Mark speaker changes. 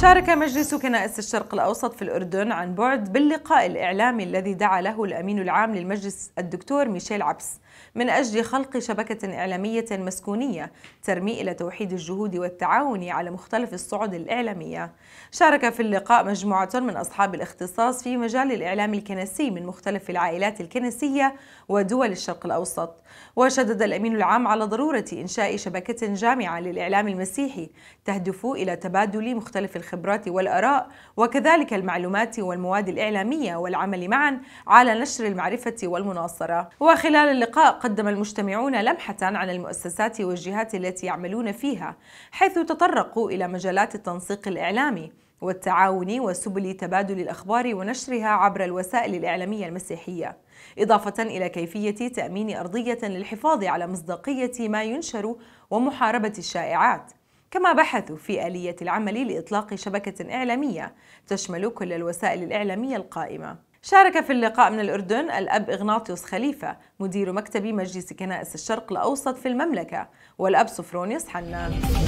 Speaker 1: شارك مجلس كنائس الشرق الأوسط في الأردن عن بعد باللقاء الإعلامي الذي دعا له الأمين العام للمجلس الدكتور ميشيل عبس من أجل خلق شبكة إعلامية مسكونية ترمي إلى توحيد الجهود والتعاون على مختلف الصعد الإعلامية شارك في اللقاء مجموعة من أصحاب الاختصاص في مجال الإعلام الكنسي من مختلف العائلات الكنسية ودول الشرق الأوسط وشدد الأمين العام على ضرورة إنشاء شبكة جامعة للإعلام المسيحي تهدف إلى تبادل مختلف الخبرات والآراء وكذلك المعلومات والمواد الإعلامية والعمل معا على نشر المعرفة والمناصرة وخلال اللقاء قدم المجتمعون لمحة عن المؤسسات والجهات التي يعملون فيها حيث تطرقوا إلى مجالات التنسيق الإعلامي والتعاون وسبل تبادل الأخبار ونشرها عبر الوسائل الإعلامية المسيحية إضافة إلى كيفية تأمين أرضية للحفاظ على مصداقية ما ينشر ومحاربة الشائعات كما بحثوا في آلية العمل لإطلاق شبكة إعلامية تشمل كل الوسائل الإعلامية القائمة شارك في اللقاء من الأردن الأب إغناطيوس خليفة مدير مكتب مجلس كنائس الشرق الأوسط في المملكة والأب صفرونيوس حنان